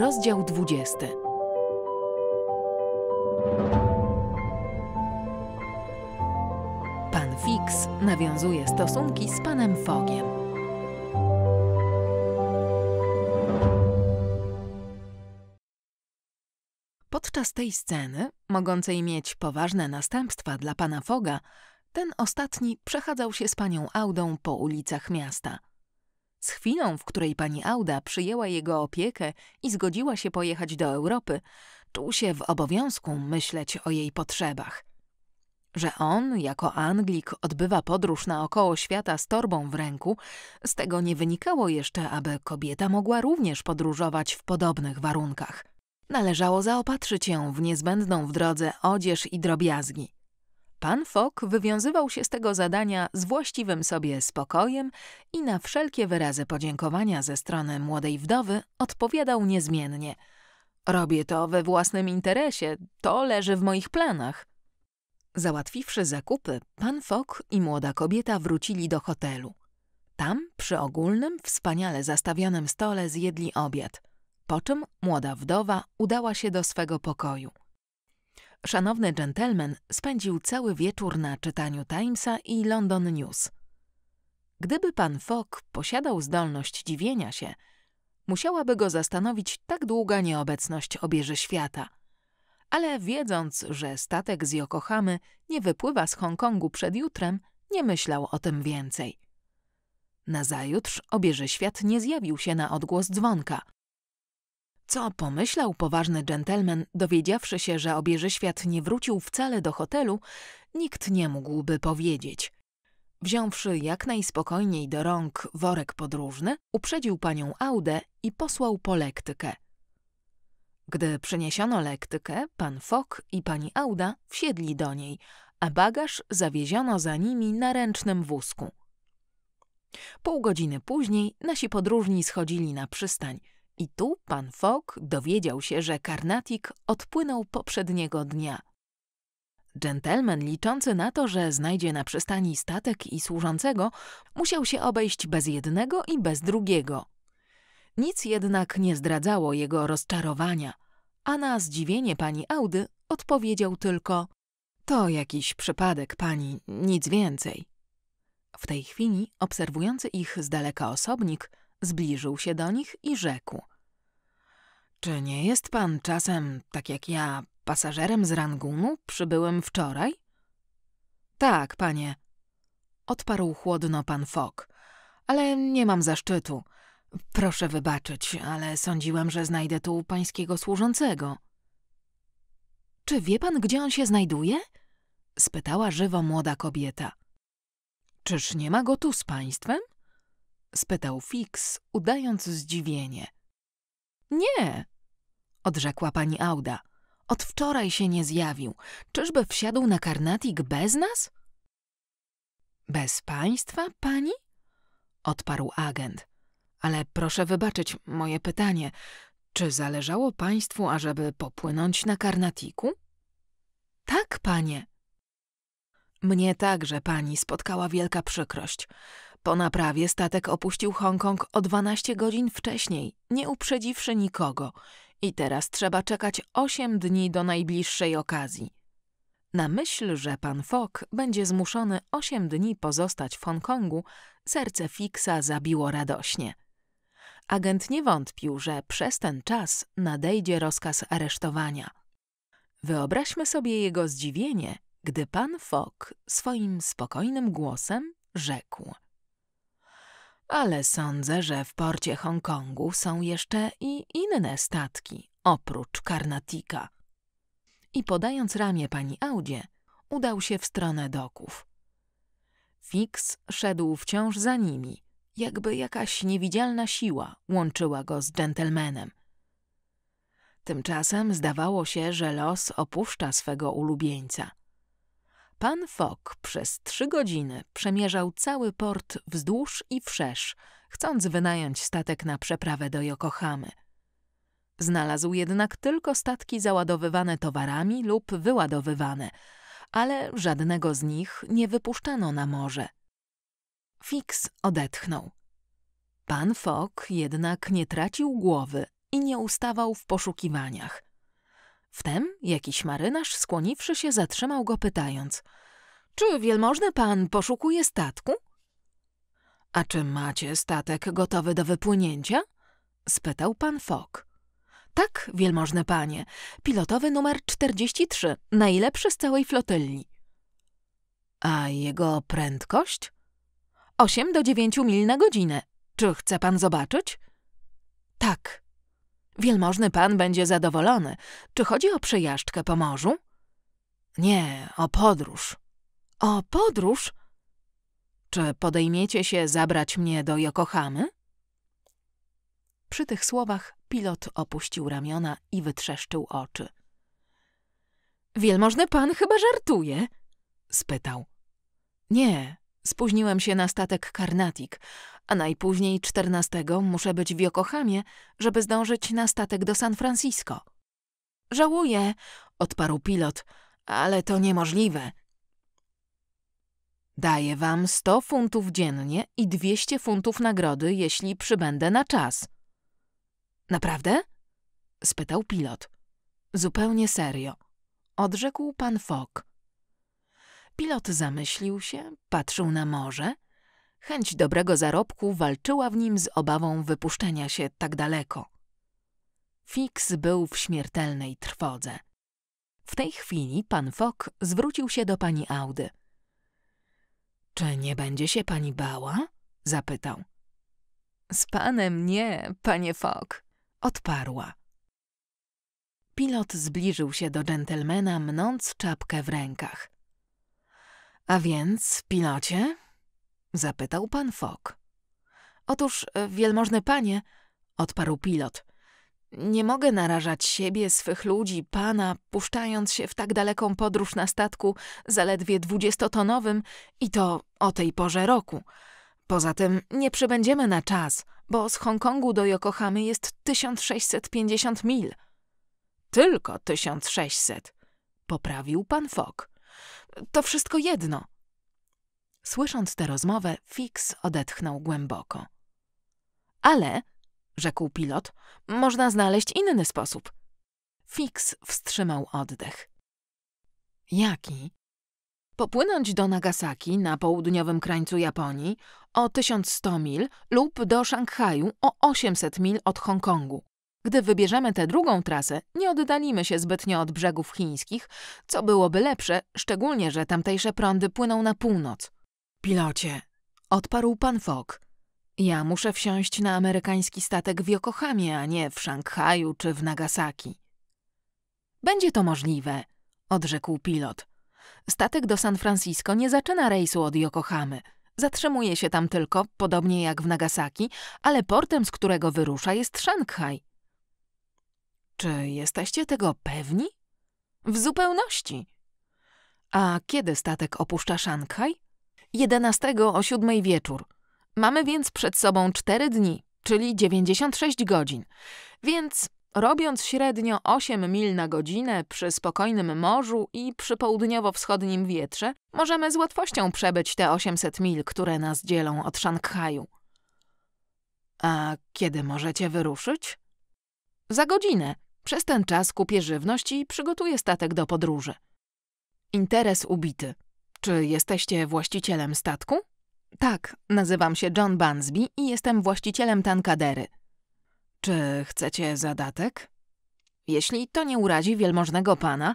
Rozdział 20. Pan Fix nawiązuje stosunki z panem Fogiem. Podczas tej sceny, mogącej mieć poważne następstwa dla pana Foga, ten ostatni przechadzał się z panią Audą po ulicach miasta – z chwilą, w której pani Auda przyjęła jego opiekę i zgodziła się pojechać do Europy, czuł się w obowiązku myśleć o jej potrzebach. Że on, jako Anglik, odbywa podróż naokoło świata z torbą w ręku, z tego nie wynikało jeszcze, aby kobieta mogła również podróżować w podobnych warunkach. Należało zaopatrzyć ją w niezbędną w drodze odzież i drobiazgi. Pan Fok wywiązywał się z tego zadania z właściwym sobie spokojem i na wszelkie wyrazy podziękowania ze strony młodej wdowy odpowiadał niezmiennie. Robię to we własnym interesie, to leży w moich planach. Załatwiwszy zakupy, pan Fok i młoda kobieta wrócili do hotelu. Tam, przy ogólnym, wspaniale zastawionym stole zjedli obiad, po czym młoda wdowa udała się do swego pokoju. Szanowny dżentelmen spędził cały wieczór na czytaniu Timesa i London News. Gdyby pan Fogg posiadał zdolność dziwienia się, musiałaby go zastanowić tak długa nieobecność obieży świata. Ale wiedząc, że statek z Yokohamy nie wypływa z Hongkongu przed jutrem, nie myślał o tym więcej. Nazajutrz obieży świat nie zjawił się na odgłos dzwonka – co pomyślał poważny dżentelmen, dowiedziawszy się, że obieży świat nie wrócił wcale do hotelu, nikt nie mógłby powiedzieć. Wziąwszy jak najspokojniej do rąk worek podróżny, uprzedził panią Audę i posłał po lektykę. Gdy przyniesiono lektykę, pan Fok i pani Auda wsiedli do niej, a bagaż zawieziono za nimi na ręcznym wózku. Pół godziny później nasi podróżni schodzili na przystań – i tu pan Fogg dowiedział się, że Karnatik odpłynął poprzedniego dnia. Dżentelmen liczący na to, że znajdzie na przystani statek i służącego, musiał się obejść bez jednego i bez drugiego. Nic jednak nie zdradzało jego rozczarowania, a na zdziwienie pani Audy odpowiedział tylko to jakiś przypadek, pani, nic więcej. W tej chwili obserwujący ich z daleka osobnik zbliżył się do nich i rzekł czy nie jest pan czasem, tak jak ja, pasażerem z Rangunu, przybyłym wczoraj? Tak, panie. Odparł chłodno pan Fok, ale nie mam zaszczytu. Proszę wybaczyć, ale sądziłem, że znajdę tu pańskiego służącego. Czy wie pan, gdzie on się znajduje? spytała żywo młoda kobieta. Czyż nie ma go tu z państwem? spytał Fix, udając zdziwienie. Nie, odrzekła pani Auda. Od wczoraj się nie zjawił. Czyżby wsiadł na karnatik bez nas? Bez państwa, pani? odparł agent. Ale proszę wybaczyć moje pytanie. Czy zależało państwu, ażeby popłynąć na karnatiku? Tak, panie. Mnie także, pani, spotkała wielka przykrość. Po naprawie statek opuścił Hongkong o 12 godzin wcześniej, nie uprzedziwszy nikogo i teraz trzeba czekać osiem dni do najbliższej okazji. Na myśl, że pan Fok będzie zmuszony osiem dni pozostać w Hongkongu, serce Fixa zabiło radośnie. Agent nie wątpił, że przez ten czas nadejdzie rozkaz aresztowania. Wyobraźmy sobie jego zdziwienie, gdy pan Fok swoim spokojnym głosem rzekł – ale sądzę, że w porcie Hongkongu są jeszcze i inne statki, oprócz Karnatika. I podając ramię pani Audzie, udał się w stronę doków. Fix szedł wciąż za nimi, jakby jakaś niewidzialna siła łączyła go z dżentelmenem. Tymczasem zdawało się, że los opuszcza swego ulubieńca. Pan Fok przez trzy godziny przemierzał cały port wzdłuż i wszerz, chcąc wynająć statek na przeprawę do Yokohamy. Znalazł jednak tylko statki załadowywane towarami lub wyładowywane, ale żadnego z nich nie wypuszczano na morze. Fix odetchnął. Pan Fok jednak nie tracił głowy i nie ustawał w poszukiwaniach – Wtem jakiś marynarz, skłoniwszy się, zatrzymał go pytając: Czy wielmożny pan poszukuje statku? A czy macie statek gotowy do wypłynięcia? spytał pan Fok. Tak, wielmożny panie, pilotowy numer 43, najlepszy z całej flotyli. A jego prędkość? Osiem do dziewięciu mil na godzinę. Czy chce pan zobaczyć? Tak, Wielmożny pan będzie zadowolony. Czy chodzi o przejażdżkę po morzu? Nie, o podróż. O podróż? Czy podejmiecie się zabrać mnie do Yokohamy? Przy tych słowach pilot opuścił ramiona i wytrzeszczył oczy. Wielmożny pan chyba żartuje? spytał. Nie, spóźniłem się na statek Carnatic, a najpóźniej 14 muszę być w Yokohamie, żeby zdążyć na statek do San Francisco. Żałuję, odparł pilot, ale to niemożliwe. Daję wam 100 funtów dziennie i 200 funtów nagrody, jeśli przybędę na czas. Naprawdę? spytał pilot. Zupełnie serio. Odrzekł pan Fogg. Pilot zamyślił się, patrzył na morze, Chęć dobrego zarobku walczyła w nim z obawą wypuszczenia się tak daleko. Fix był w śmiertelnej trwodze. W tej chwili pan Fok zwrócił się do pani Audy. Czy nie będzie się pani bała? zapytał. Z panem nie, panie Fok, odparła. Pilot zbliżył się do dżentelmena, mnąc czapkę w rękach. A więc, pilocie, Zapytał pan Fok. Otóż, e, wielmożny panie, odparł pilot, nie mogę narażać siebie, swych ludzi, pana, puszczając się w tak daleką podróż na statku, zaledwie dwudziestotonowym, i to o tej porze roku. Poza tym nie przybędziemy na czas, bo z Hongkongu do Yokohamy jest 1650 mil. Tylko 1600, poprawił pan Fok. To wszystko jedno, Słysząc tę rozmowę, Fix odetchnął głęboko. Ale, rzekł pilot, można znaleźć inny sposób. Fix wstrzymał oddech. Jaki? Popłynąć do Nagasaki na południowym krańcu Japonii o 1100 mil lub do Szanghaju o 800 mil od Hongkongu. Gdy wybierzemy tę drugą trasę, nie oddalimy się zbytnio od brzegów chińskich, co byłoby lepsze, szczególnie że tamtejsze prądy płyną na północ. Pilocie, odparł pan Fogg. Ja muszę wsiąść na amerykański statek w Yokohamie, a nie w Szanghaju czy w Nagasaki. Będzie to możliwe, odrzekł pilot. Statek do San Francisco nie zaczyna rejsu od Yokohamy. Zatrzymuje się tam tylko, podobnie jak w Nagasaki, ale portem, z którego wyrusza, jest Szanghaj. Czy jesteście tego pewni? W zupełności. A kiedy statek opuszcza Szanghaj? 11 o 7 wieczór. Mamy więc przed sobą 4 dni, czyli 96 godzin. Więc robiąc średnio 8 mil na godzinę przy spokojnym morzu i przy południowo-wschodnim wietrze, możemy z łatwością przebyć te 800 mil, które nas dzielą od Szanghaju. A kiedy możecie wyruszyć? Za godzinę. Przez ten czas kupię żywność i przygotuję statek do podróży. Interes ubity. Czy jesteście właścicielem statku? Tak, nazywam się John Bansby i jestem właścicielem tankadery. Czy chcecie zadatek? Jeśli to nie urazi wielmożnego pana,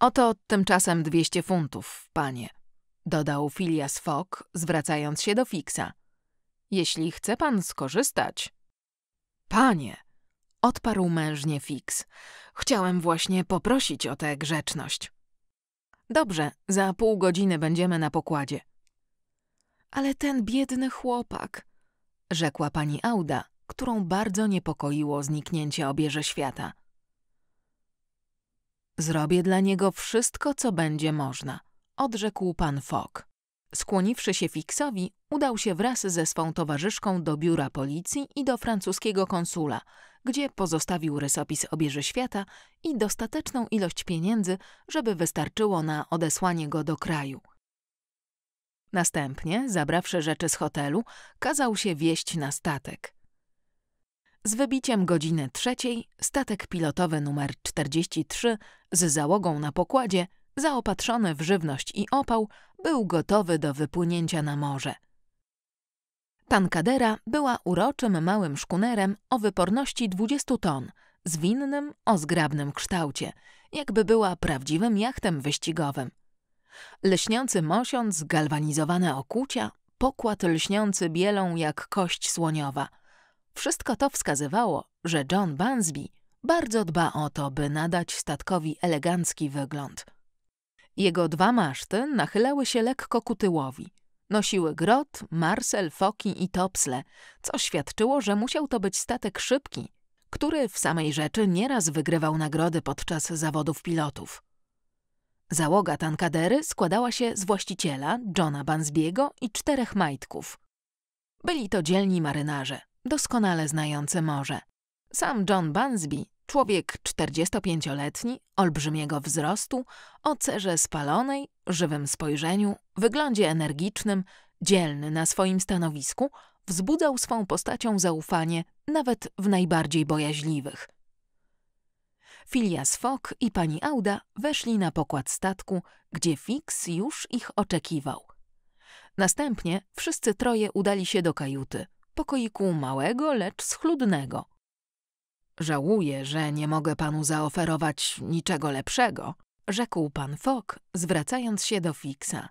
oto tymczasem 200 funtów, panie, dodał Phileas Fogg, zwracając się do Fixa. Jeśli chce pan skorzystać. Panie, odparł mężnie Fix, chciałem właśnie poprosić o tę grzeczność. Dobrze, za pół godziny będziemy na pokładzie. Ale ten biedny chłopak, rzekła pani Auda, którą bardzo niepokoiło zniknięcie obierze świata. Zrobię dla niego wszystko, co będzie można, odrzekł pan Fok. Skłoniwszy się Fixowi, udał się wraz ze swą towarzyszką do biura policji i do francuskiego konsula, gdzie pozostawił rysopis obieży świata i dostateczną ilość pieniędzy, żeby wystarczyło na odesłanie go do kraju. Następnie, zabrawszy rzeczy z hotelu, kazał się wieść na statek. Z wybiciem godziny trzeciej statek pilotowy numer 43 z załogą na pokładzie, zaopatrzony w żywność i opał, był gotowy do wypłynięcia na morze. Tankadera była uroczym małym szkunerem o wyporności 20 ton, zwinnym o zgrabnym kształcie, jakby była prawdziwym jachtem wyścigowym. Lśniący mosiąc, galwanizowane okucia, pokład lśniący bielą jak kość słoniowa. Wszystko to wskazywało, że John Bansby bardzo dba o to, by nadać statkowi elegancki wygląd – jego dwa maszty nachylały się lekko ku tyłowi. Nosiły grot, marsel, foki i topsle, co świadczyło, że musiał to być statek szybki, który w samej rzeczy nieraz wygrywał nagrody podczas zawodów pilotów. Załoga Tankadery składała się z właściciela, Johna Bansbiego i czterech majtków. Byli to dzielni marynarze, doskonale znający morze. Sam John Bansby Człowiek 45-letni, olbrzymiego wzrostu, o cerze spalonej, żywym spojrzeniu, wyglądzie energicznym, dzielny na swoim stanowisku, wzbudzał swą postacią zaufanie nawet w najbardziej bojaźliwych. Filias Fogg i pani Auda weszli na pokład statku, gdzie Fix już ich oczekiwał. Następnie wszyscy troje udali się do kajuty, pokoiku małego, lecz schludnego – Żałuję, że nie mogę panu zaoferować niczego lepszego, rzekł pan Fok, zwracając się do Fixa.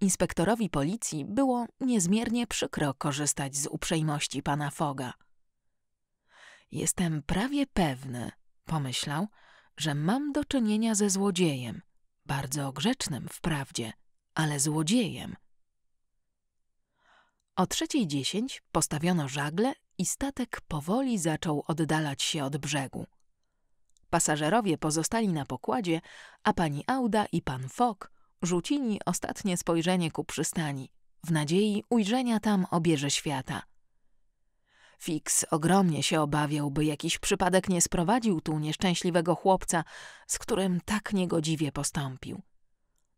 Inspektorowi policji było niezmiernie przykro korzystać z uprzejmości pana Foga. Jestem prawie pewny, pomyślał, że mam do czynienia ze złodziejem, bardzo grzecznym wprawdzie, ale złodziejem. O trzeciej dziesięć postawiono żagle i statek powoli zaczął oddalać się od brzegu. Pasażerowie pozostali na pokładzie, a pani Auda i pan Fok rzucili ostatnie spojrzenie ku przystani, w nadziei ujrzenia tam obierze świata. Fix ogromnie się obawiał, by jakiś przypadek nie sprowadził tu nieszczęśliwego chłopca, z którym tak niegodziwie postąpił.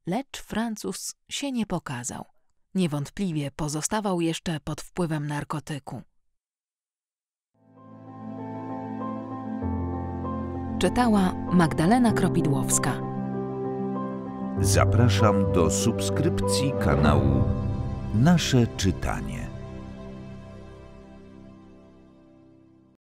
Lecz Francuz się nie pokazał. Niewątpliwie pozostawał jeszcze pod wpływem narkotyku. Czytała Magdalena Kropidłowska. Zapraszam do subskrypcji kanału Nasze Czytanie.